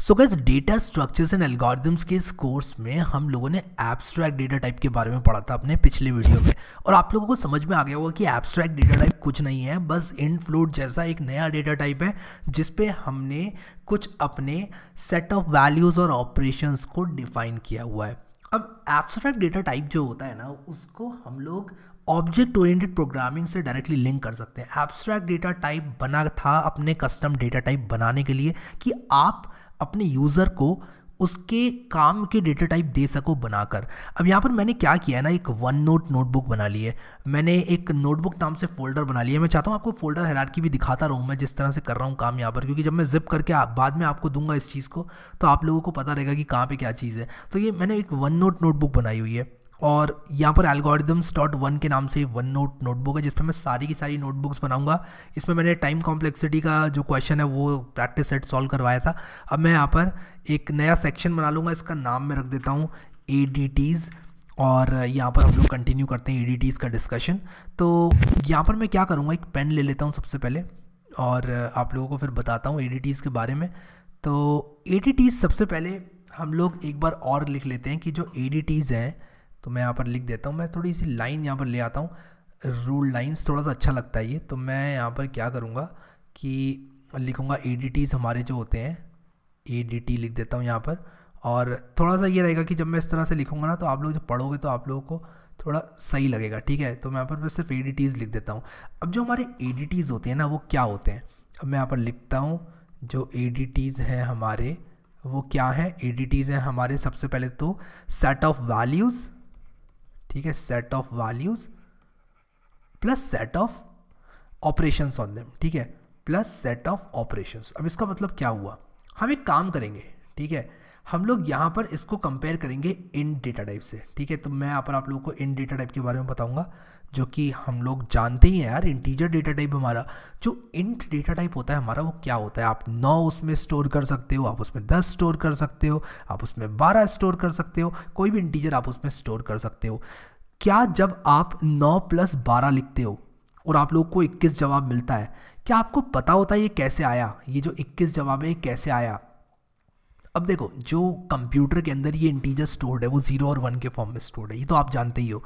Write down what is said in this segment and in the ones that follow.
so guys data structures and algorithms के इस course में हम लोगों ने एब्स्ट्रैक्ट डेटा टाइप के बारे में पढ़ा था अपने पिछले वीडियो में और आप लोगों को समझ में आ गया होगा कि एब्स्ट्रैक्ट डेटा टाइप कुछ नहीं है बस इन फ्लोट जैसा एक नया डेटा टाइप है जिसपे हमने कुछ अपने सेट ऑफ वैल्यूज़ और ऑपरेशंस को डिफाइन किया हुआ है अब एब्स्ट्रैक्ट डेटा टाइप जो होता है ना उसको हम लोग ऑब्जेक्ट ओरिएंटेड प्रोग्रामिंग से डायरेक्टली लिंक कर सकते हैं एब्स्ट्रैक्ट डेटा टाइप बना था अपने कस्टम डेटा टाइप बनाने के लिए कि आप अपने यूज़र को उसके काम के डेटा टाइप दे सको बनाकर अब यहाँ पर मैंने क्या किया है ना एक वन नोट नोटबुक बना ली है मैंने एक नोटबुक नाम से फोल्डर बना लिया मैं चाहता हूँ आपको फोल्डर की भी दिखाता रहूँ मैं जिस तरह से कर रहा हूँ काम यहाँ पर क्योंकि जब मैं जिप करके आप, बाद में आपको दूंगा इस चीज़ को तो आप लोगों को पता रहेगा कि कहाँ पर क्या चीज़ है तो ये मैंने एक वन नोट नोटबुक बनाई हुई है और यहाँ पर एल्गोरिदम्स डॉट वन के नाम से वन नोट नोटबुक है जिसमें मैं सारी की सारी नोटबुक्स बनाऊंगा इसमें मैंने टाइम कॉम्प्लेक्सिटी का जो क्वेश्चन है वो प्रैक्टिस सेट सॉल्व करवाया था अब मैं यहाँ पर एक नया सेक्शन बना लूँगा इसका नाम मैं रख देता हूँ ए और यहाँ पर हम लोग कंटिन्यू करते हैं ए का डिस्कशन तो यहाँ पर मैं क्या करूँगा एक पेन ले लेता हूँ सबसे पहले और आप लोगों को फिर बताता हूँ ए के बारे में तो ए सबसे पहले हम लोग एक बार और लिख लेते हैं कि जो ए हैं तो मैं यहाँ पर लिख देता हूँ मैं थोड़ी सी लाइन यहाँ पर ले आता हूँ रूल लाइन्स थोड़ा सा अच्छा लगता है ये तो मैं यहाँ पर क्या करूँगा कि लिखूँगा ए हमारे जो होते हैं ए लिख देता हूँ यहाँ पर और थोड़ा सा ये रहेगा कि जब मैं इस तरह से लिखूँगा ना तो आप लोग जब पढ़ोगे तो आप लोगों को थोड़ा सही लगेगा ठीक है तो मैं यहाँ पर मैं सिर्फ ए लिख देता हूँ अब जो हमारे ए होते हैं ना वो क्या होते हैं अब मैं यहाँ पर लिखता हूँ जो ए हैं हमारे वो क्या हैं ए हैं हमारे सबसे पहले तो सेट ऑफ वैल्यूज़ ठीक है set of values plus set of operation on them ठीक है प्लस सेट ऑफ ऑपरेशन अब इसका मतलब क्या हुआ हम एक काम करेंगे ठीक है हम लोग यहाँ पर इसको कंपेयर करेंगे इन डेटा टाइप से ठीक है तो मैं यहाँ पर आप लोगों को इन डेटा टाइप के बारे में बताऊँगा जो कि हम लोग जानते ही हैं यार इंटीजर डेटा टाइप हमारा जो इंट डेटा टाइप होता है हमारा वो क्या होता है आप नौ उसमें स्टोर कर सकते हो आप उसमें दस स्टोर कर सकते हो आप उसमें बारह स्टोर कर सकते हो कोई भी इंटीजर आप उसमें स्टोर कर सकते हो क्या जब आप नौ प्लस बारह लिखते हो और आप लोग को इक्कीस जवाब मिलता है क्या आपको पता होता है ये कैसे आया ये जो इक्कीस जवाब है ये कैसे आया अब देखो जो कंप्यूटर के अंदर ये इंटीजर स्टोर्ड है वो ज़ीरो और वन के फॉर्म में स्टोर्ड है ये तो आप जानते ही हो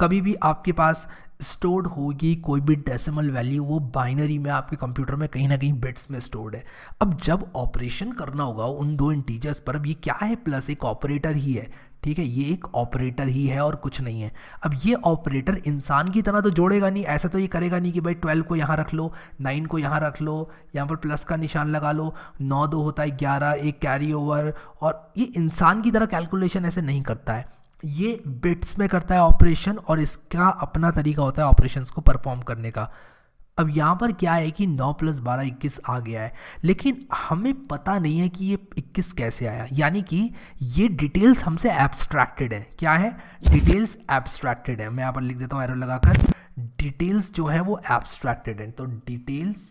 कभी भी आपके पास स्टोर्ड होगी कोई भी डेसिमल वैल्यू वो बाइनरी में आपके कंप्यूटर में कहीं ना कहीं बिट्स में स्टोर्ड है अब जब ऑपरेशन करना होगा उन दो इंटीजर्स पर अब ये क्या है प्लस एक ऑपरेटर ही है ठीक है ये एक ऑपरेटर ही है और कुछ नहीं है अब ये ऑपरेटर इंसान की तरह तो जोड़ेगा नहीं ऐसा तो ये करेगा नहीं कि भाई ट्वेल्व को यहाँ रख लो नाइन को यहाँ रख लो यहाँ पर प्लस का निशान लगा लो नौ दो होता है ग्यारह एक कैरी ओवर और ये इंसान की तरह कैलकुलेशन ऐसे नहीं करता है ये बिट्स में करता है ऑपरेशन और इसका अपना तरीका होता है ऑपरेशंस को परफॉर्म करने का अब यहाँ पर क्या है कि 9 प्लस बारह इक्कीस आ गया है लेकिन हमें पता नहीं है कि ये 21 कैसे आया यानी कि ये डिटेल्स हमसे एब्स्ट्रैक्टेड है क्या है डिटेल्स एब्स्ट्रैक्टेड है मैं यहाँ पर लिख देता हूँ एरो लगाकर डिटेल्स जो है वो एब्स्ट्रैक्टेड है तो डिटेल्स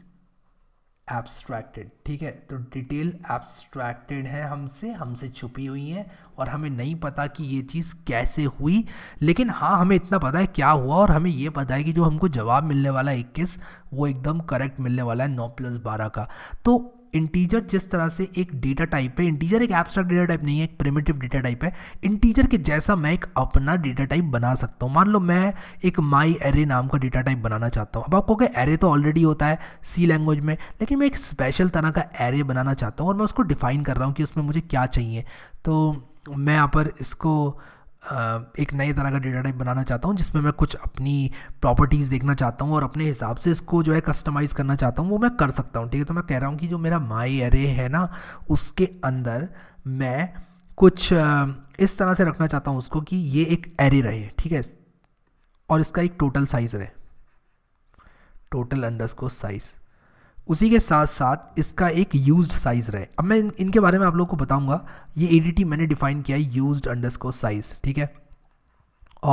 एब्स्ट्रैक्टेड ठीक है तो डिटेल एब्स्ट्रैक्टेड है हमसे हमसे छुपी हुई है और हमें नहीं पता कि ये चीज़ कैसे हुई लेकिन हाँ हमें इतना पता है क्या हुआ और हमें ये पता है कि जो हमको जवाब मिलने वाला है इक्कीस वो एकदम करेक्ट मिलने वाला है नौ प्लस बारह का तो इंटीजर जिस तरह से एक डेटा टाइप है इंटीजर एक एब्स्ट्रैक्ट डेटा टाइप नहीं है एक प्रिमेटिव डेटा टाइप है इंटीजर के जैसा मैं एक अपना डेटा टाइप बना सकता हूँ मान लो मैं एक माई एरे नाम का डेटा टाइप बनाना चाहता हूँ अब आपको कहोगे एरे तो ऑलरेडी होता है सी लैंग्वेज में लेकिन मैं एक स्पेशल तरह का एरे बनाना चाहता हूँ और मैं उसको डिफाइन कर रहा हूँ कि उसमें मुझे क्या चाहिए तो मैं यहाँ पर इसको एक नए तरह का डेटा टाइप बनाना चाहता हूँ जिसमें मैं कुछ अपनी प्रॉपर्टीज़ देखना चाहता हूँ और अपने हिसाब से इसको जो है कस्टमाइज़ करना चाहता हूँ वो मैं कर सकता हूँ ठीक है तो मैं कह रहा हूँ कि जो मेरा माई एरे है ना उसके अंदर मैं कुछ इस तरह से रखना चाहता हूँ उसको कि ये एक एरे रहे ठीक है और इसका एक टोटल साइज़ रहे टोटल अंडर साइज़ उसी के साथ साथ इसका एक यूज्ड साइज़ रहे अब मैं इनके बारे में आप लोग को बताऊंगा ये ए मैंने डिफाइन किया है यूज्ड अंडरस्कोर साइज़ ठीक है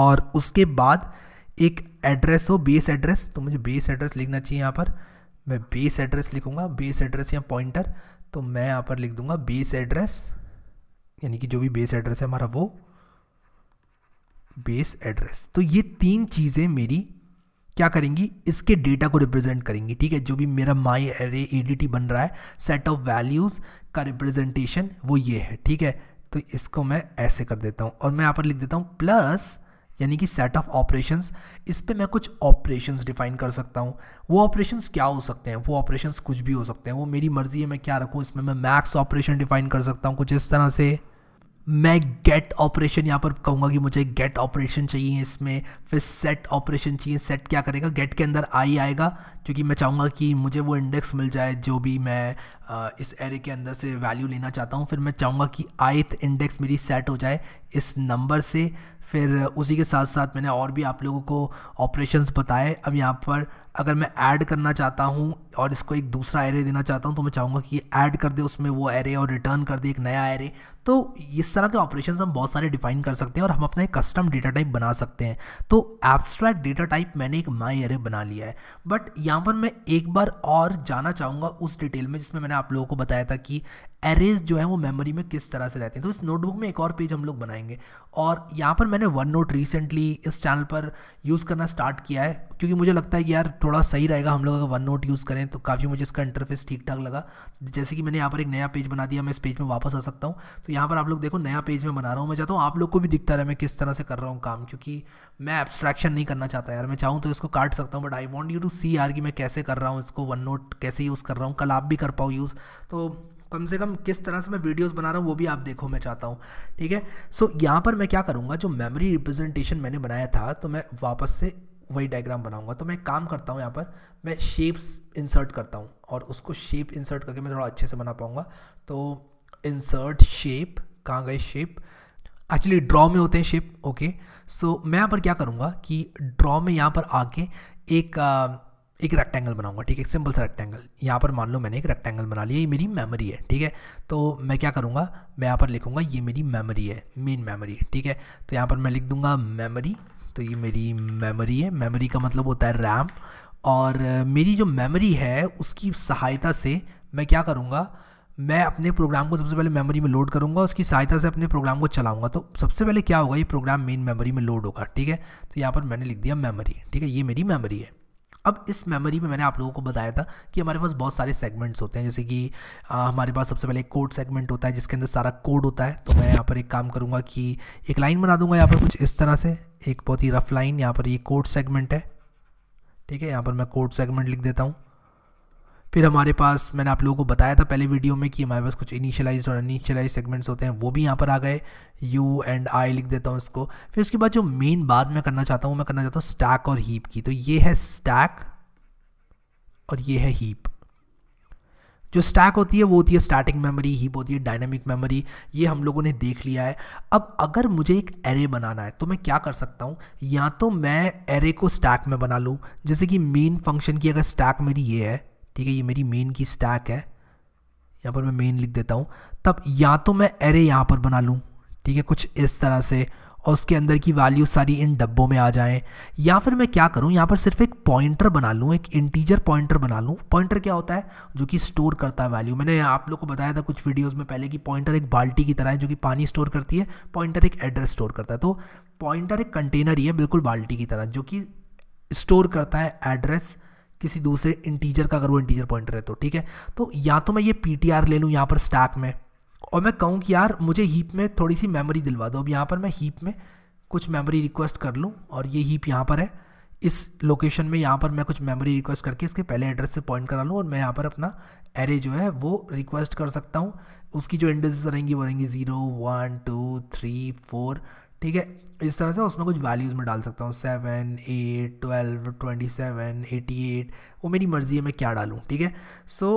और उसके बाद एक एड्रेस हो बेस एड्रेस तो मुझे बेस एड्रेस लिखना चाहिए यहाँ पर मैं बेस एड्रेस लिखूँगा बेस एड्रेस या पॉइंटर तो मैं यहाँ पर लिख दूँगा बेस एड्रेस यानी कि जो भी बेस एड्रेस है हमारा वो बेस एड्रेस तो ये तीन चीज़ें मेरी क्या करेंगी इसके डेटा को रिप्रेजेंट करेंगी ठीक है जो भी मेरा माई एरे एडीटी बन रहा है सेट ऑफ वैल्यूज़ का रिप्रेजेंटेशन वो ये है ठीक है तो इसको मैं ऐसे कर देता हूँ और मैं यहाँ पर लिख देता हूँ प्लस यानी कि सेट ऑफ ऑपरेशंस इस पर मैं कुछ ऑपरेशंस डिफाइन कर सकता हूँ वो ऑपरेशंस क्या हो सकते हैं वो ऑपरेशंस कुछ भी हो सकते हैं वो मेरी मर्ज़ी है मैं क्या रखूँ इसमें मैं मैक्स ऑपरेशन डिफाइन कर सकता हूँ कुछ इस तरह से मैं गेट ऑपरेशन यहाँ पर कहूँगा कि मुझे गेट ऑपरेशन चाहिए इसमें फिर सेट ऑपरेशन चाहिए सेट क्या करेगा गेट के अंदर आई आएगा क्योंकि मैं चाहूँगा कि मुझे वो इंडेक्स मिल जाए जो भी मैं इस एरे के अंदर से वैल्यू लेना चाहता हूँ फिर मैं चाहूँगा कि आइथ इंडेक्स मेरी सेट हो जाए इस नंबर से फिर उसी के साथ साथ मैंने और भी आप लोगों को ऑपरेशंस बताए अब यहाँ पर अगर मैं ऐड करना चाहता हूँ और इसको एक दूसरा एरे देना चाहता हूँ तो मैं चाहूँगा कि ऐड कर दे उसमें वो एरे और रिटर्न कर दे एक नया एरे तो इस तरह के ऑपरेशन हम बहुत सारे डिफाइन कर सकते हैं और हम अपना एक कस्टम डेटा टाइप बना सकते हैं तो एब्स्ट्रैक्ट डेटा टाइप मैंने एक माई एरे बना लिया है बट यहाँ पर मैं एक बार और जाना चाहूँगा उस डिटेल में जिसमें मैंने आप लोगों को बताया था कि एरेज जो है वो मेमोरी में किस तरह से रहते हैं तो इस नोटबुक में एक और पेज हम लोग बनाएंगे और यहाँ पर मैंने वन नोट रिसेंटली इस चैनल पर यूज़ करना स्टार्ट किया है क्योंकि मुझे लगता है कि यार थोड़ा सही रहेगा हम लोग अगर वन नोट यूज़ करें करें तो काफ़ी मुझे इसका इंटरफेस ठीक ठाक लगा जैसे कि मैंने यहाँ पर एक नया पेज बना दिया मैं इस पेज में वापस आ सकता हूँ तो यहाँ पर आप लोग देखो नया पेज में बना रहा हूँ मैं चाहता हूँ आप लोग को भी दिखता रहा मैं किस तरह से कर रहा हूँ काम क्योंकि मैं एब्स्ट्रैक्शन नहीं करना चाहता यार मैं चाहूँ तो इसको काट सकता हूँ but I want you to see आर कि मैं कैसे कर रहा हूँ इसको वन नोट कैसे यूज़ कर रहा हूँ कल आप भी कर पाऊँ यूज़ तो कम से कम किस तरह से मैं वीडियोस बना रहा हूँ वो भी आप देखो मैं चाहता हूँ ठीक है सो so, यहाँ पर मैं क्या करूँगा जो मेमोरी रिप्रेजेंटेशन मैंने बनाया था तो मैं वापस से वही डायग्राम बनाऊंगा तो मैं काम करता हूँ यहाँ पर मैं शेप्स इंसर्ट करता हूँ और उसको शेप इंसर्ट करके मैं थोड़ा अच्छे से बना पाऊँगा तो इंसर्ट शेप कहाँ गए शेप एक्चुअली ड्रॉ में होते हैं शेप ओके सो मैं यहाँ पर क्या करूँगा कि ड्रॉ में यहाँ पर आके एक आ, एक रेक्टेंगल बनाऊंगा ठीक है सिंपल सा रेक्टेंगल यहाँ पर मान लो मैंने एक रेक्टेंगल बना लिया ये मेरी मेमोरी है ठीक है तो मैं क्या करूँगा मैं यहाँ पर लिखूँगा ये मेरी मेमोरी है मेन मेमोरी ठीक है तो यहाँ पर मैं लिख दूंगा मेमोरी तो ये मेरी मेमोरी है मेमोरी का मतलब होता है रैम और मेरी जो मेमोरी है उसकी सहायता से मैं क्या करूँगा मैं अपने प्रोग्राम को सबसे पहले मेमोरी में लोड करूँगा उसकी सहायता से अपने प्रोग्राम को चलाऊँगा तो सबसे पहले क्या होगा ये प्रोग्राम मेन मेमोरी में लोड होगा ठीक है तो यहाँ पर मैंने लिख दिया मेमोरी ठीक है ये मेरी मेमोरी है अब इस मेमोरी में मैंने आप लोगों को बताया था कि हमारे पास बहुत सारे सेगमेंट्स होते हैं जैसे कि आ, हमारे पास सबसे पहले एक कोड सेगमेंट होता है जिसके अंदर सारा कोड होता है तो मैं यहाँ पर एक काम करूँगा कि एक लाइन बना दूँगा यहाँ पर कुछ इस तरह से एक बहुत ही रफ लाइन यहाँ पर ये कोड सेगमेंट है ठीक है यहाँ पर मैं कोड सेगमेंट लिख देता हूँ फिर हमारे पास मैंने आप लोगों को बताया था पहले वीडियो में कि हमारे पास कुछ इनिशियलाइज और अनिशियलाइज सेगमेंट्स होते हैं वो भी यहाँ पर आ गए यू एंड आई लिख देता हूँ इसको फिर उसके बाद जो मेन बात मैं करना चाहता हूँ मैं करना चाहता हूँ स्टैक और हीप की तो ये है स्टैक और ये है हीप जो स्टैक होती है वो होती है स्टैटिक मेमोरी हीप होती है डायनेमिक मेमोरी ये हम लोगों ने देख लिया है अब अगर मुझे एक एरे बनाना है तो मैं क्या कर सकता हूँ या तो मैं एरे को स्टैक में बना लूँ जैसे कि मेन फंक्शन की अगर स्टैक मेरी ये है ठीक है ये मेरी मेन की स्टैक है यहाँ पर मैं मेन लिख देता हूँ तब या तो मैं एरे यहाँ पर बना लूँ ठीक है कुछ इस तरह से और उसके अंदर की वैल्यू सारी इन डब्बों में आ जाएँ या फिर मैं क्या करूँ यहाँ पर सिर्फ एक पॉइंटर बना लूँ एक इंटीजर पॉइंटर बना लूँ पॉइंटर क्या होता है जो कि स्टोर करता है वैल्यू मैंने आप लोग को बताया था कुछ वीडियोज़ में पहले कि पॉइंटर एक बाल्टी की तरह है जो कि पानी स्टोर करती है पॉइंटर एक एड्रेस स्टोर करता है तो पॉइंटर एक कंटेनर ही है बिल्कुल बाल्टी की तरह जो कि स्टोर करता है एड्रेस किसी दूसरे इंटीजर का अगर वो इंटीजर पॉइंटर है तो ठीक है तो या तो मैं ये पी ले लूँ यहाँ पर स्टैक में और मैं कहूँ कि यार मुझे हीप में थोड़ी सी मेमोरी दिलवा दो अब यहाँ पर मैं हीप में कुछ मेमोरी रिक्वेस्ट कर लूँ और ये हीप यहाँ पर है इस लोकेशन में यहाँ पर मैं कुछ मेमोरी रिक्वेस्ट करके इसके पहले एड्रेस से पॉइंट करा लूँ और मैं यहाँ पर अपना एरे जो है वो रिक्वेस्ट कर सकता हूँ उसकी जो इंडेक्सेस रहेंगी वो रहेंगी zero one two three four ठीक है इस तरह से उसमें कुछ वैल्यूज़ में डाल सकता हूँ seven eight twelve twenty seven eighty eight वो मेरी मर्ज़ी है मैं क्या डालूँ ठीक है सो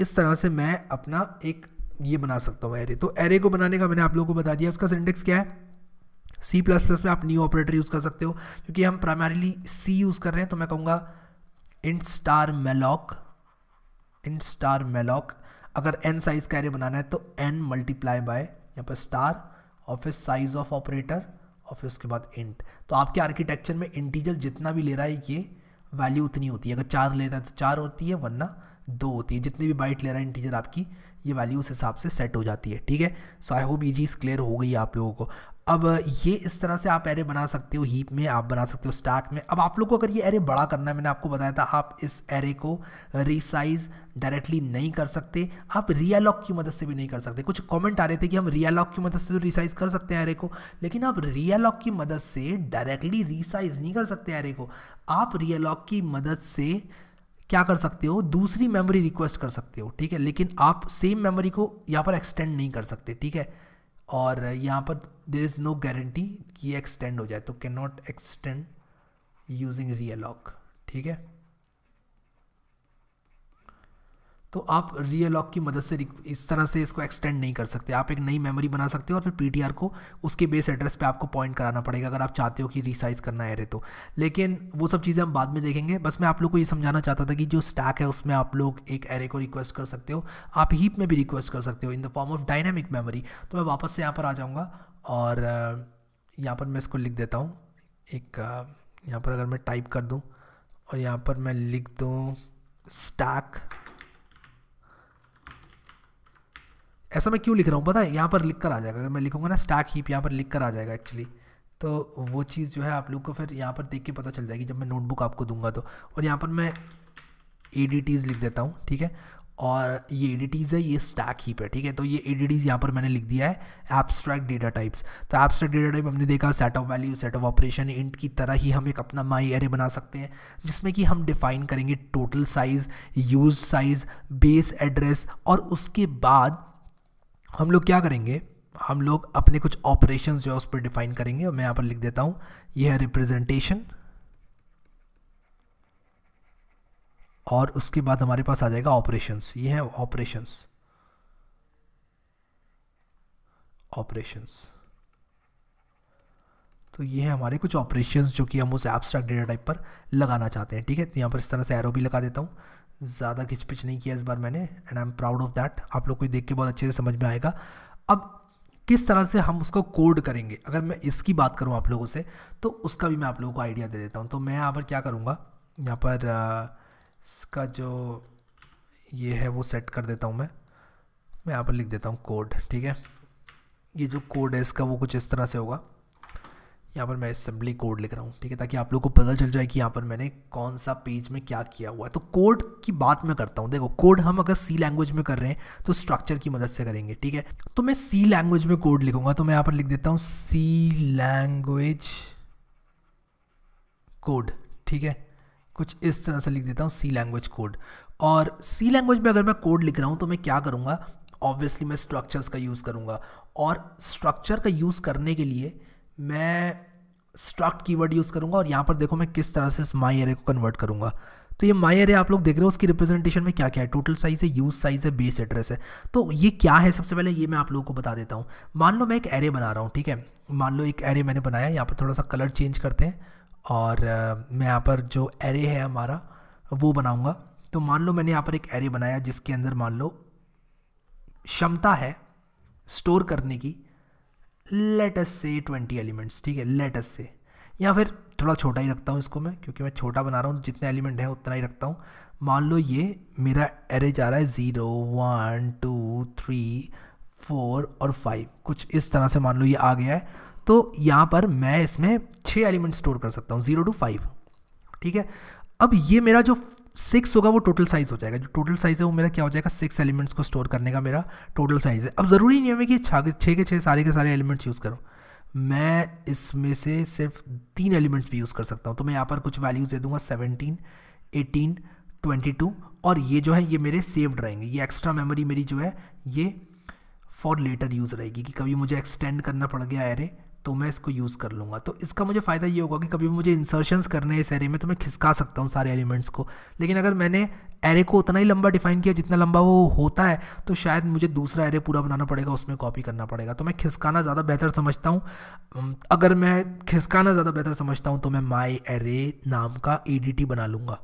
इस तरह से मैं अपना एक ये बना सकता हूँ एरे तो एरे को बनाने का मैंने आप लोगों को बता दिया उसका सिंडेक्स क्या है सी प्लस प्लस में आप न्यू ऑपरेटर यूज़ कर सकते हो क्योंकि हम प्राइमरीली सी यूज़ कर रहे हैं तो मैं कहूँगा int star malloc int star malloc अगर एन साइज़ का एरे बनाना है तो एन मल्टीप्लाई बाय यहाँ पर स्टार और फिर साइज ऑफ ऑपरेटर और फिर उसके बाद इंट तो आपके आर्किटेक्चर में इंटीजर जितना भी ले रहा है ये वैल्यू उतनी होती है अगर चार ले रहा है तो चार होती है वरना दो होती है जितनी भी बाइट ले रहा है इंटीजर आपकी ये वैल्यू उस हिसाब से सेट हो जाती है ठीक है सो आई होप ये चीज़ क्लियर हो गई आप लोगों को अब ये इस तरह से आप एरे बना सकते हो हीप में आप बना सकते हो स्टार्ट में अब आप लोग को अगर ये एरे बड़ा करना है मैंने आपको बताया था आप इस एरे को रिसाइज डायरेक्टली नहीं कर सकते आप रियालॉक की मदद से भी नहीं कर सकते कुछ कमेंट आ रहे थे कि हम रियालॉक की मदद से तो रिसाइज कर सकते हैं एरे को लेकिन आप रियालॉक की मदद से डायरेक्टली रिसाइज नहीं कर सकते एरे को आप रियालॉक की मदद से क्या कर सकते हो दूसरी मेमोरी रिक्वेस्ट कर सकते हो ठीक है लेकिन आप सेम मेमोरी को यहाँ पर एक्सटेंड नहीं कर सकते ठीक है और यहाँ पर देर इज़ नो गारंटी कि ये एक्सटेंड हो जाए तो can not extend using realloc ठीक है तो आप रियलॉक की मदद से इस तरह से इसको एक्सटेंड नहीं कर सकते आप एक नई मेमोरी बना सकते हो और फिर पी को उसके बेस एड्रेस पे आपको पॉइंट कराना पड़ेगा अगर आप चाहते हो कि रिसाइज करना है रे तो लेकिन वो सब चीज़ें हम बाद में देखेंगे बस मैं आप लोग को ये समझाना चाहता था कि जो स्टैक है उसमें आप लोग एक एरे को रिक्वेस्ट कर सकते हो आप हीप में भी रिक्वेस्ट कर सकते हो in the form of dynamic memory तो मैं वापस से यहाँ पर आ जाऊँगा और यहाँ पर मैं इसको लिख देता हूँ एक यहाँ पर अगर मैं टाइप कर दूँ और यहाँ पर मैं लिख दूँ स्टैक ऐसा मैं क्यों लिख रहा हूँ पता है यहाँ पर लिख कर आ जाएगा अगर मैं लिखूँगा ना स्टैक हीप यहाँ पर लिख कर आ जाएगा एक्चुअली तो वो चीज़ जो है आप लोग को फिर यहाँ पर देख के पता चल जाएगी जब मैं नोटबुक आपको दूंगा तो और यहाँ पर मैं ए लिख देता हूँ ठीक है और ये एडिटीज़ है ये स्टैक हीप है ठीक है तो ये ए एडिटीज़ यहाँ पर मैंने लिख दिया है एब्स्ट्रैक्ट डेटा टाइप्स तो एब्स्ट्रैक्ट डेटा टाइप हमने देखा set of value set of operation int की तरह ही हम एक अपना माई एरे बना सकते हैं जिसमें कि हम डिफाइन करेंगे total size use size base address और उसके बाद हम लोग क्या करेंगे हम लोग अपने कुछ ऑपरेशन जो है उस पर डिफाइन करेंगे और मैं यहाँ पर लिख देता हूँ यह है रिप्रेजेंटेशन और उसके बाद हमारे पास आ जाएगा ऑपरेशंस ये है ऑपरेशंस ऑपरेशंस तो ये है हमारे कुछ ऑपरेशंस जो कि हम उस एब्स्ट्रैक्ट डेटा टाइप पर लगाना चाहते हैं ठीक है तो यहाँ पर इस तरह से एरो भी लगा देता हूँ ज़्यादा खिचपिच नहीं किया इस बार मैंने and I am proud of that आप लोग को देख के बहुत अच्छे से समझ में आएगा अब किस तरह से हम उसको कोड करेंगे अगर मैं इसकी बात करूँ आप लोगों से तो उसका भी मैं आप लोगों को आइडिया दे देता हूँ तो मैं यहाँ पर क्या करूँगा यहाँ पर इसका जो ये है वो सेट कर देता हूँ मैं मैं यहाँ पर लिख देता हूँ कोड ठीक है ये जो कोड है इसका वो कुछ इस तरह से होगा यहाँ पर मैं असेंबली कोड लिख रहा हूँ ठीक है ताकि आप लोग को पता चल जाए कि यहाँ पर मैंने कौन सा पेज में क्या किया हुआ है तो कोड की बात मैं करता हूँ देखो कोड हम अगर सी लैंग्वेज में कर रहे हैं तो स्ट्रक्चर की मदद से करेंगे ठीक है तो मैं सी लैंग्वेज में कोड लिखूंगा तो मैं यहाँ पर लिख देता हूँ सी लैंग्वेज कोड ठीक है कुछ इस तरह से लिख देता हूँ सी लैंग्वेज कोड और सी लैंग्वेज में अगर मैं कोड लिख रहा हूँ तो मैं क्या करूँगा ऑब्वियसली मैं स्ट्रक्चर्स का यूज़ करूँगा और स्ट्रक्चर का यूज़ करने के लिए मैं स्ट्रक्ट कीवर्ड यूज़ करूँगा और यहाँ पर देखो मैं किस तरह से इस माई एरे को कन्वर्ट करूँगा तो ये माई एरे आप लोग देख रहे हो उसकी रिप्रेजेंटेशन में क्या क्या है टोटल साइज़ है यूज साइज़ है बेस एड्रेस है तो ये क्या है सबसे पहले ये मैं आप लोगों को बता देता हूँ मान लो मैं एक एरे बना रहा हूँ ठीक है मान लो एक एरे मैंने बनाया यहाँ पर थोड़ा सा कलर चेंज करते हैं और मैं यहाँ पर जो एरे है हमारा वो बनाऊँगा तो मान लो मैंने यहाँ पर एक एरे बनाया जिसके अंदर मान लो क्षमता है स्टोर करने की लेट से ट्वेंटी एलिमेंट्स ठीक है लेट से या फिर थोड़ा छोटा ही रखता हूँ इसको मैं क्योंकि मैं छोटा बना रहा हूँ जितने एलिमेंट हैं उतना ही रखता हूँ मान लो ये मेरा एरे जा रहा है zero one two three four और फाइव कुछ इस तरह से मान लो ये आ गया है तो यहाँ पर मैं इसमें छः एलिमेंट स्टोर कर सकता हूँ ज़ीरो टू फाइव ठीक है अब ये मेरा जो सिक्स होगा वो टोटल साइज़ हो जाएगा जो टोटल साइज़ है वो मेरा क्या हो जाएगा सिक्स एलिमेंट्स को स्टोर करने का मेरा टोटल साइज़ है अब ज़रूरी नहीं है मैं कि छः के छः सारे के सारे एलिमेंट्स यूज़ करूँ मैं इसमें से सिर्फ तीन एलिमेंट्स भी यूज़ कर सकता हूँ तो मैं यहाँ पर कुछ वैल्यूज़ दे दूँगा सेवनटीन एटीन ट्वेंटी टू और ये जो है ये मेरे सेव्ड रहेंगे ये एक्स्ट्रा मेमोरी मेरी जो है ये फॉर लेटर यूज़ रहेगी कि कभी मुझे एक्सटेंड करना पड़ गया एरे तो मैं इसको यूज़ कर लूँगा तो इसका मुझे फ़ायदा ये होगा कि कभी भी मुझे इंसर्शंस करने हैं इस एरे में तो मैं खिसका सकता हूँ सारे एलिमेंट्स को लेकिन अगर मैंने एरे को उतना ही लंबा डिफाइन किया जितना लंबा वो होता है तो शायद मुझे दूसरा एरे पूरा बनाना पड़ेगा उसमें कॉपी करना पड़ेगा तो मैं खिसकाना ज़्यादा बेहतर समझता हूँ अगर मैं खिसकाना ज़्यादा बेहतर समझता हूँ तो मैं माई एरे नाम का ई बना लूँगा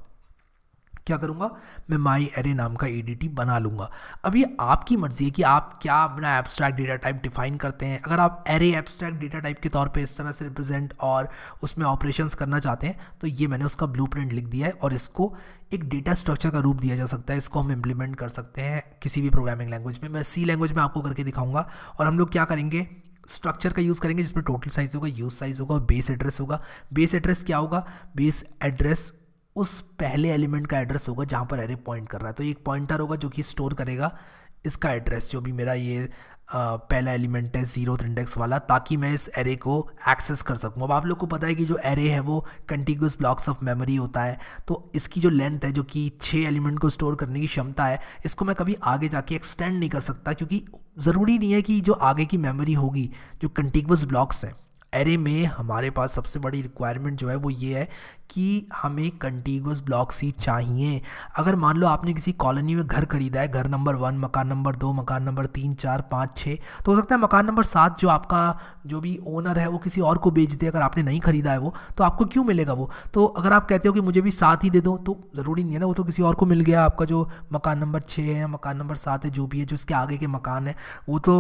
क्या करूँगा मैं माई एरे नाम का ई बना लूँगा अब ये आपकी मर्ज़ी है कि आप क्या अपना एब्स्ट्रैक्ट डेटा टाइप डिफाइन करते हैं अगर आप एरे एब्स्ट्रैक्ट डेटा टाइप के तौर पर इस तरह से रिप्रेजेंट और उसमें ऑपरेशंस करना चाहते हैं तो ये मैंने उसका ब्लू लिख दिया है और इसको एक डेटा स्ट्रक्चर का रूप दिया जा सकता है इसको हम इम्प्लीमेंट कर सकते हैं किसी भी प्रोग्रामिंग लैंग्वेज में मैं सी लैंग्वेज में आपको करके दिखाऊंगा और हम लोग क्या करेंगे स्ट्रक्चर का यूज़ करेंगे जिसमें टोटल साइज़ होगा यूज साइज़ होगा बेस एड्रेस होगा बेस एड्रेस क्या होगा बेस एड्रेस उस पहले एलिमेंट का एड्रेस होगा जहाँ पर एरे पॉइंट कर रहा है तो एक पॉइंटर होगा जो कि स्टोर करेगा इसका एड्रेस जो भी मेरा ये पहला एलिमेंट है जीरो इंडेक्स वाला ताकि मैं इस एरे को एक्सेस कर सकूँ अब आप लोग को पता है कि जो एरे है वो कंटिग्यूस ब्लॉक्स ऑफ मेमोरी होता है तो इसकी जो लेंथ है जो कि छः एलिमेंट को स्टोर करने की क्षमता है इसको मैं कभी आगे जाके एक्सटेंड नहीं कर सकता क्योंकि ज़रूरी नहीं है कि जो आगे की मेमोरी होगी जो कंटिग्यूस ब्लॉक्स हैं एरे में हमारे पास सबसे बड़ी रिक्वायरमेंट जो है वो ये है कि हमें कंटिन्यूस ब्लॉक्स ही चाहिए अगर मान लो आपने किसी कॉलोनी में घर खरीदा है घर नंबर वन मकान नंबर दो मकान नंबर तीन चार पाँच छः तो हो सकता है मकान नंबर सात जो आपका जो भी ओनर है वो किसी और को बेच दे अगर आपने नहीं खरीदा है वो तो आपको क्यों मिलेगा वो तो अगर आप कहते हो कि मुझे भी सात ही दे दो तो ज़रूरी नहीं है ना वो तो किसी और को मिल गया आपका जो मकान नंबर छः है मकान नंबर सात है जो भी है जो उसके आगे के मकान है वो तो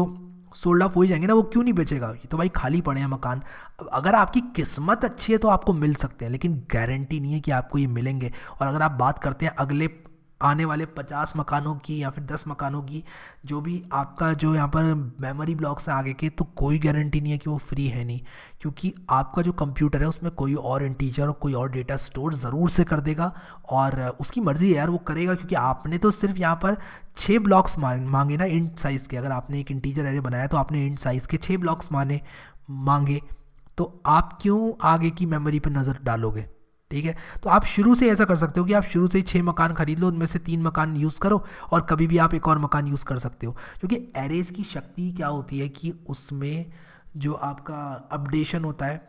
सोल्ड ऑफ हो ही जाएंगे ना वो क्यों नहीं बेचेगा ये तो भाई खाली पड़े हैं मकान अगर आपकी किस्मत अच्छी है तो आपको मिल सकते हैं लेकिन गारंटी नहीं है कि आपको ये मिलेंगे और अगर आप बात करते हैं अगले आने वाले पचास मकानों की या फिर दस मकानों की जो भी आपका जो यहाँ पर मेमोरी ब्लॉक्स से आगे के तो कोई गारंटी नहीं है कि वो फ्री है नहीं क्योंकि आपका जो कंप्यूटर है उसमें कोई और इंटीजर और कोई और डेटा स्टोर ज़रूर से कर देगा और उसकी मर्ज़ी यार वो करेगा क्योंकि आपने तो सिर्फ यहाँ पर छः ब्लॉक्स मांगे ना इंट साइज़ के अगर आपने एक इंटीजर एरे बनाया तो आपने इंट साइज़ के छः ब्लॉक्स माने मांगे तो आप क्यों आगे की मेमोरी पर नज़र डालोगे ठीक है तो आप शुरू से ऐसा कर सकते हो कि आप शुरू से ही छः मकान खरीद लो उनमें से तीन मकान यूज़ करो और कभी भी आप एक और मकान यूज़ कर सकते हो क्योंकि एरेज़ की शक्ति क्या होती है कि उसमें जो आपका अपडेशन होता है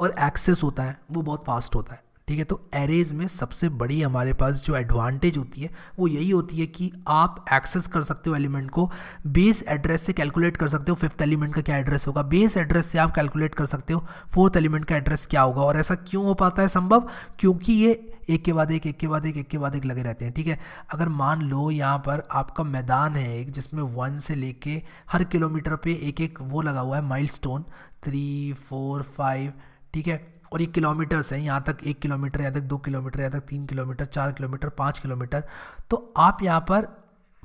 और एक्सेस होता है वो बहुत फास्ट होता है ठीक है तो एरेज में सबसे बड़ी हमारे पास जो एडवांटेज होती है वो यही होती है कि आप एक्सेस कर सकते हो एलिमेंट को बेस एड्रेस से कैलकुलेट कर सकते हो फिफ्थ एलिमेंट का क्या एड्रेस होगा बेस एड्रेस से आप कैलकुलेट कर सकते हो फोर्थ एलिमेंट का एड्रेस क्या होगा और ऐसा क्यों हो पाता है संभव क्योंकि ये एक के बाद एक एक के बाद एक एक के बाद एक लगे रहते हैं ठीक है अगर मान लो यहाँ पर आपका मैदान है एक जिसमें वन से लेके हर किलोमीटर पे एक एक वो लगा हुआ है माइलस्टोन थ्री फोर फाइव ठीक है और ये किलोमीटर्स हैं यहाँ तक एक किलोमीटर या तक दो किलोमीटर या तक तीन किलोमीटर चार किलोमीटर पाँच किलोमीटर तो आप यहाँ पर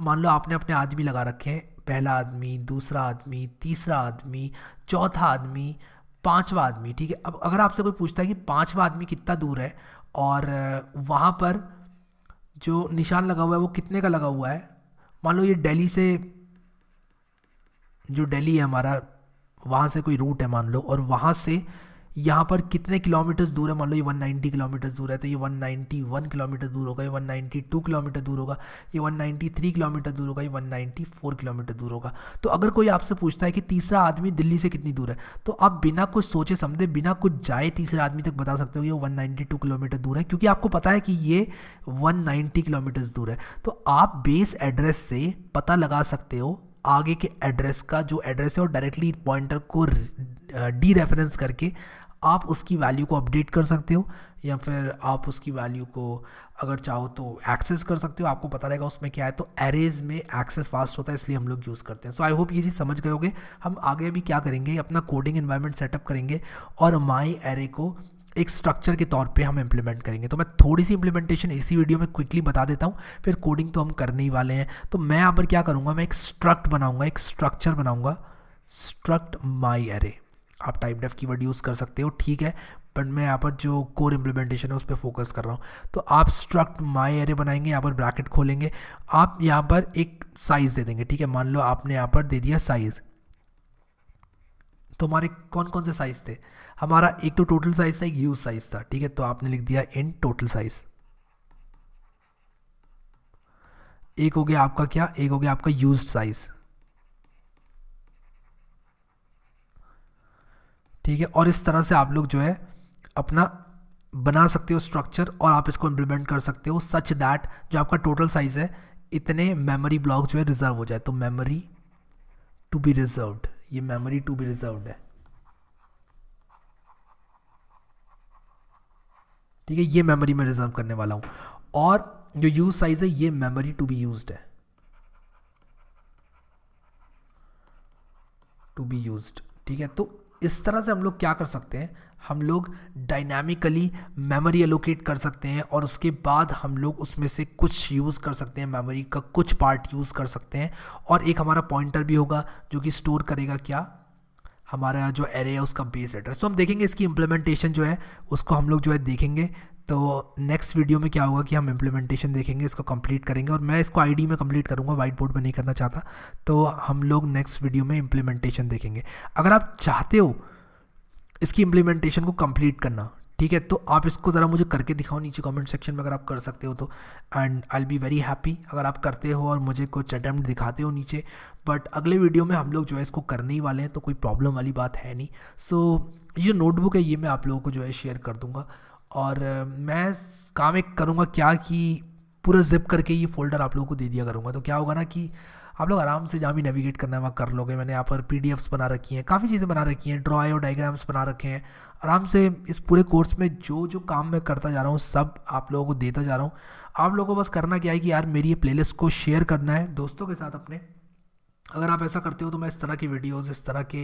मान लो आपने अपने आदमी लगा रखे हैं पहला आदमी दूसरा आदमी तीसरा आदमी चौथा आदमी पांचवा आदमी ठीक है अब अगर आपसे कोई पूछता है कि पांचवा आदमी कितना दूर है और वहाँ पर जो निशान लगा हुआ है वो कितने का लगा हुआ है मान लो ये दिल्ली से जो दिल्ली है हमारा वहाँ से कोई रूट है मान लो और वहाँ से यहाँ पर कितने किलोमीटर्स दूर है मान लो ये 190 किलोमीटर्स दूर है तो ये 191 किलोमीटर दूर होगा ये 192 किलोमीटर दूर होगा ये 193 किलोमीटर दूर होगा ये 194 किलोमीटर दूर होगा तो अगर कोई आपसे पूछता है कि तीसरा आदमी दिल्ली से कितनी दूर है तो आप बिना कुछ सोचे समझे बिना कुछ जाए तीसरे आदमी तक बता सकते हो ये वन किलोमीटर दूर है क्योंकि आपको पता है कि ये वन किलोमीटर्स दूर है तो आप बेस एड्रेस से पता लगा सकते हो आगे के एड्रेस का जो एड्रेस है और डायरेक्टली पॉइंटर को डी रेफरेंस करके आप उसकी वैल्यू को अपडेट कर सकते हो या फिर आप उसकी वैल्यू को अगर चाहो तो एक्सेस कर सकते हो आपको पता रहेगा उसमें क्या है तो एरेज में एक्सेस फास्ट होता है इसलिए हम लोग यूज़ करते हैं सो आई होप ये चीज़ समझ गए होगे हम आगे भी क्या करेंगे अपना कोडिंग इन्वायरमेंट सेटअप करेंगे और माई एरे को एक स्ट्रक्चर के तौर पे हम इम्प्लीमेंट करेंगे तो मैं थोड़ी सी इम्प्लीमेंटेशन इसी वीडियो में क्विकली बता देता हूँ फिर कोडिंग तो हम करने ही वाले हैं तो मैं यहाँ पर क्या करूँगा मैं एक स्ट्रक्ट बनाऊँगा एक स्ट्रक्चर बनाऊँगा स्ट्रक्ट माई एरे आप टाइप डेफ कीवर्ड यूज़ कर सकते हो ठीक है बट मैं यहाँ पर जो कोर इम्प्लीमेंटेशन है उस पर फोकस कर रहा हूँ तो आप स्ट्रक्ट माई एरे बनाएंगे यहाँ पर ब्रैकेट खोलेंगे आप यहाँ पर एक साइज़ दे देंगे ठीक है मान लो आपने यहाँ पर दे दिया साइज़ तो हमारे कौन कौन से साइज़ थे हमारा एक तो टोटल साइज़ था एक यूज साइज़ था ठीक है तो आपने लिख दिया इन टोटल साइज़ एक हो गया आपका क्या एक हो गया आपका यूज साइज़ ठीक है और इस तरह से आप लोग जो है अपना बना सकते हो स्ट्रक्चर और आप इसको इम्प्लीमेंट कर सकते हो सच दैट जो आपका टोटल साइज़ है इतने मेमोरी ब्लॉक जो है रिजर्व हो जाए तो मेमोरी टू बी रिजर्व ये मेमोरी टू बी रिजर्व है ठीक है ये मेमोरी में रिजर्व करने वाला हूं और जो यूज साइज है ये मेमोरी टू बी यूज है टू बी यूज ठीक है तो इस तरह से हम लोग क्या कर सकते हैं हम लोग डायनामिकली मेमोरी एलोकेट कर सकते हैं और उसके बाद हम लोग उसमें से कुछ यूज़ कर सकते हैं मेमोरी का कुछ पार्ट यूज़ कर सकते हैं और एक हमारा पॉइंटर भी होगा जो कि स्टोर करेगा क्या हमारा जो एरे है उसका बेस एड्रेस तो हम देखेंगे इसकी इम्प्लीमेंटेशन जो है उसको हम लोग जो है देखेंगे तो नेक्स्ट वीडियो में क्या होगा कि हम इम्प्लीमेंटेशन देखेंगे इसको कंप्लीट करेंगे और मैं इसको आईडी में कंप्लीट करूँगा वाइट बोर्ड में नहीं करना चाहता तो हम लोग नेक्स्ट वीडियो में इम्प्लीमेंटेशन देखेंगे अगर आप चाहते हो इसकी इम्प्लीमेंटेशन को कंप्लीट करना ठीक है तो आप इसको ज़रा मुझे करके दिखाओ नीचे कमेंट सेक्शन में अगर आप कर सकते हो तो and I'll be very happy अगर आप करते हो और मुझे कुछ अटैम्प्ट दिखाते हो नीचे बट अगले वीडियो में हम लोग जो है इसको करने ही वाले हैं तो कोई प्रॉब्लम वाली बात है नहीं सो so, ये नोटबुक है ये मैं आप लोगों को जो है शेयर कर दूँगा और मैं काम एक करूँगा क्या कि पूरा जिप करके ये फोल्डर आप लोगों को दे दिया करूँगा तो क्या होगा ना कि आप लोग आराम से जहाँ भी नेविगेट करना है वहाँ कर लोगे मैंने यहाँ पर पी बना रखी हैं काफ़ी चीज़ें बना रखी हैं ड्राए और डायग्राम्स बना रखे हैं आराम से इस पूरे कोर्स में जो जो काम मैं करता जा रहा हूँ सब आप लोगों को देता जा रहा हूँ आप लोगों को बस करना क्या है कि यार मेरी ये प्लेलिस्ट को शेयर करना है दोस्तों के साथ अपने अगर आप ऐसा करते हो तो मैं इस तरह की वीडियोस इस तरह के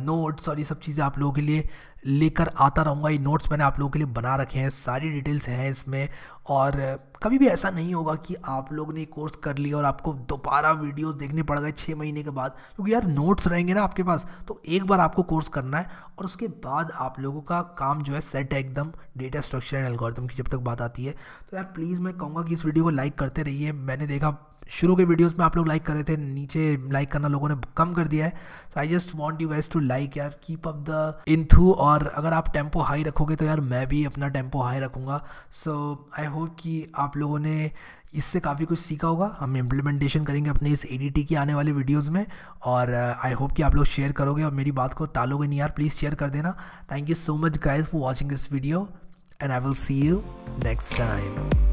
नोट्स और ये सब चीज़ें आप लोगों के लिए लेकर आता रहूँगा ये नोट्स मैंने आप लोगों के लिए बना रखे हैं सारी डिटेल्स हैं इसमें और कभी भी ऐसा नहीं होगा कि आप लोग ने कोर्स कर लिया और आपको दोबारा वीडियोस देखने पड़ गए छः महीने के बाद क्योंकि यार नोट्स रहेंगे ना आपके पास तो एक बार आपको कोर्स करना है और उसके बाद आप लोगों का काम जो है सेट है एकदम डेटा स्ट्रक्चर एंड एल्गोरिथम की जब तक बात आती है तो यार प्लीज़ मैं कहूँगा कि इस वीडियो को लाइक करते रहिए मैंने देखा शुरू के वीडियोस में आप लोग लाइक कर रहे थे नीचे लाइक करना लोगों ने कम कर दिया है so I just want you guys to like यार कीप अप द इंथू और अगर आप टेम्पो हाई रखोगे तो यार मैं भी अपना टेम्पो हाई रखूँगा सो आई होप कि आप लोगों ने इससे काफ़ी कुछ सीखा होगा हम इम्प्लीमेंटेशन करेंगे अपने इस ए की आने वाले वीडियोस में और आई uh, होप कि आप लोग शेयर करोगे और मेरी बात को टालोगे नहीं यार प्लीज़ शेयर कर देना thank you so much guys for watching this video and I will see you next time